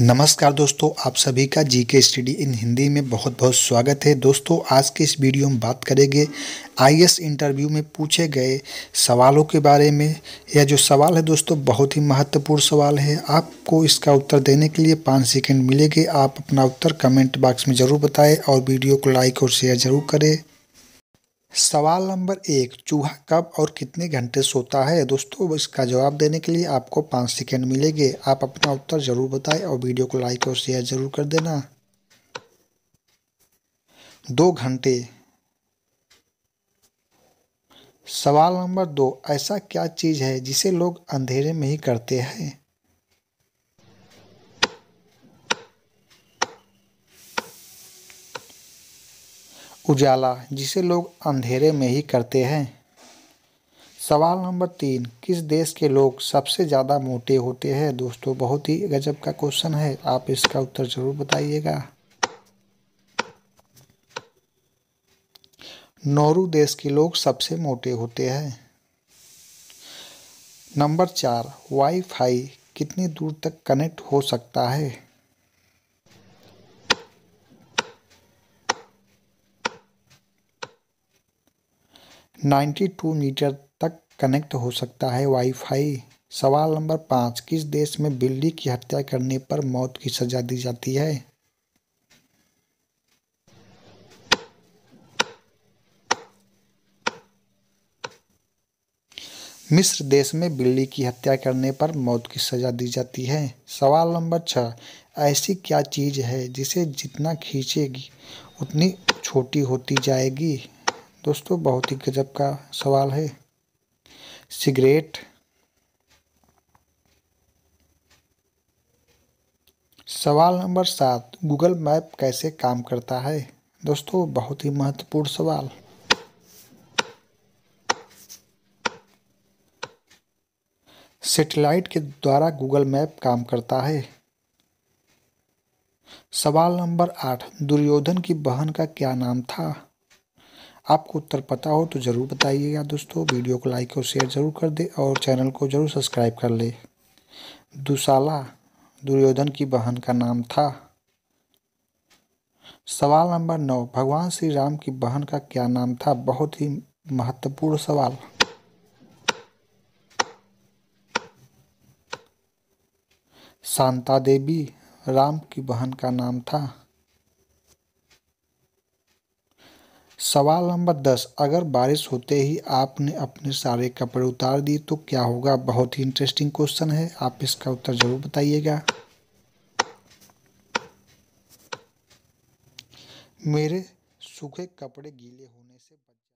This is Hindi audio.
नमस्कार दोस्तों आप सभी का जी के स्टडी इन हिंदी में बहुत बहुत स्वागत है दोस्तों आज के इस वीडियो में बात करेंगे आईएएस इंटरव्यू में पूछे गए सवालों के बारे में यह जो सवाल है दोस्तों बहुत ही महत्वपूर्ण सवाल है आपको इसका उत्तर देने के लिए पाँच सेकंड मिलेंगे आप अपना उत्तर कमेंट बॉक्स में ज़रूर बताएँ और वीडियो को लाइक और शेयर ज़रूर करें सवाल नंबर एक चूहा कब और कितने घंटे सोता है दोस्तों इसका जवाब देने के लिए आपको पाँच सेकेंड मिलेंगे आप अपना उत्तर ज़रूर बताएं और वीडियो को लाइक और शेयर ज़रूर कर देना दो घंटे सवाल नंबर दो ऐसा क्या चीज़ है जिसे लोग अंधेरे में ही करते हैं उजाला जिसे लोग अंधेरे में ही करते हैं सवाल नंबर तीन किस देश के लोग सबसे ज़्यादा मोटे होते हैं दोस्तों बहुत ही गजब का क्वेश्चन है आप इसका उत्तर ज़रूर बताइएगा नौरू देश के लोग सबसे मोटे होते हैं नंबर चार वाईफाई कितनी दूर तक कनेक्ट हो सकता है 92 मीटर तक कनेक्ट हो सकता है वाईफाई सवाल नंबर पाँच किस देश में बिल्ली की हत्या करने पर मौत की सजा दी जाती है मिस्र देश में बिल्ली की हत्या करने पर मौत की सजा दी जाती है सवाल नंबर छः ऐसी क्या चीज़ है जिसे जितना खींचेगी उतनी छोटी होती जाएगी दोस्तों बहुत ही गजब का सवाल है सिगरेट सवाल नंबर सात गूगल मैप कैसे काम करता है दोस्तों बहुत ही महत्वपूर्ण सवाल सेटेलाइट के द्वारा गूगल मैप काम करता है सवाल नंबर आठ दुर्योधन की बहन का क्या नाम था आपको उत्तर पता हो तो ज़रूर बताइएगा दोस्तों वीडियो को लाइक और शेयर ज़रूर कर दे और चैनल को ज़रूर सब्सक्राइब कर ले दुशाला दुर्योधन की बहन का नाम था सवाल नंबर नौ भगवान श्री राम की बहन का क्या नाम था बहुत ही महत्वपूर्ण सवाल शांता देवी राम की बहन का नाम था सवाल नंबर दस अगर बारिश होते ही आपने अपने सारे कपड़े उतार दिए तो क्या होगा बहुत ही इंटरेस्टिंग क्वेश्चन है आप इसका उत्तर ज़रूर बताइएगा मेरे सूखे कपड़े गीले होने से बच